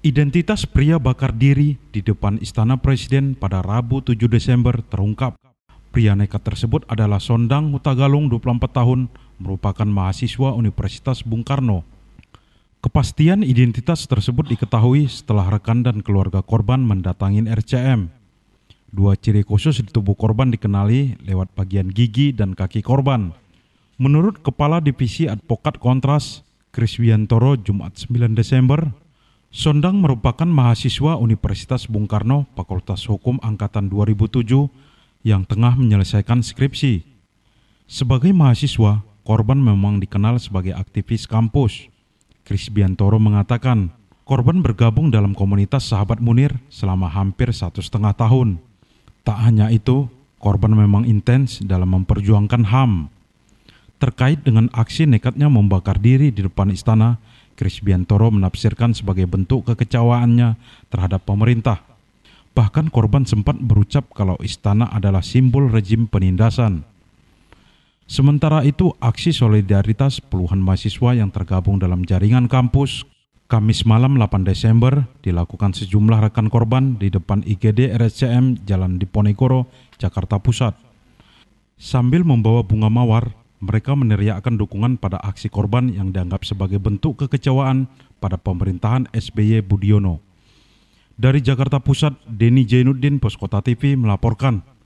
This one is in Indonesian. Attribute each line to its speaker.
Speaker 1: Identitas pria bakar diri di depan Istana Presiden pada Rabu 7 Desember terungkap. Pria nekat tersebut adalah Sondang Hutagalung 24 tahun, merupakan mahasiswa Universitas Bung Karno. Kepastian identitas tersebut diketahui setelah rekan dan keluarga korban mendatangi RCM. Dua ciri khusus di tubuh korban dikenali lewat bagian gigi dan kaki korban. Menurut Kepala Divisi Advokat Kontras, Kriswiantoro Jumat 9 Desember, Sondang merupakan mahasiswa Universitas Bung Karno Fakultas Hukum Angkatan 2007 yang tengah menyelesaikan skripsi. Sebagai mahasiswa, korban memang dikenal sebagai aktivis kampus. Chris Biantoro mengatakan, korban bergabung dalam komunitas sahabat Munir selama hampir satu setengah tahun. Tak hanya itu, korban memang intens dalam memperjuangkan HAM. Terkait dengan aksi nekatnya membakar diri di depan istana, Krisbiantoro menafsirkan sebagai bentuk kekecewaannya terhadap pemerintah. Bahkan korban sempat berucap kalau istana adalah simbol rejim penindasan. Sementara itu, aksi solidaritas puluhan mahasiswa yang tergabung dalam jaringan kampus Kamis malam 8 Desember dilakukan sejumlah rekan korban di depan IGD RSCM Jalan Diponegoro, Jakarta Pusat. Sambil membawa bunga mawar, mereka meneriakkan dukungan pada aksi korban yang dianggap sebagai bentuk kekecewaan pada pemerintahan SBY Budiono. Dari Jakarta Pusat, Denny Jainuddin, Poskota TV, melaporkan.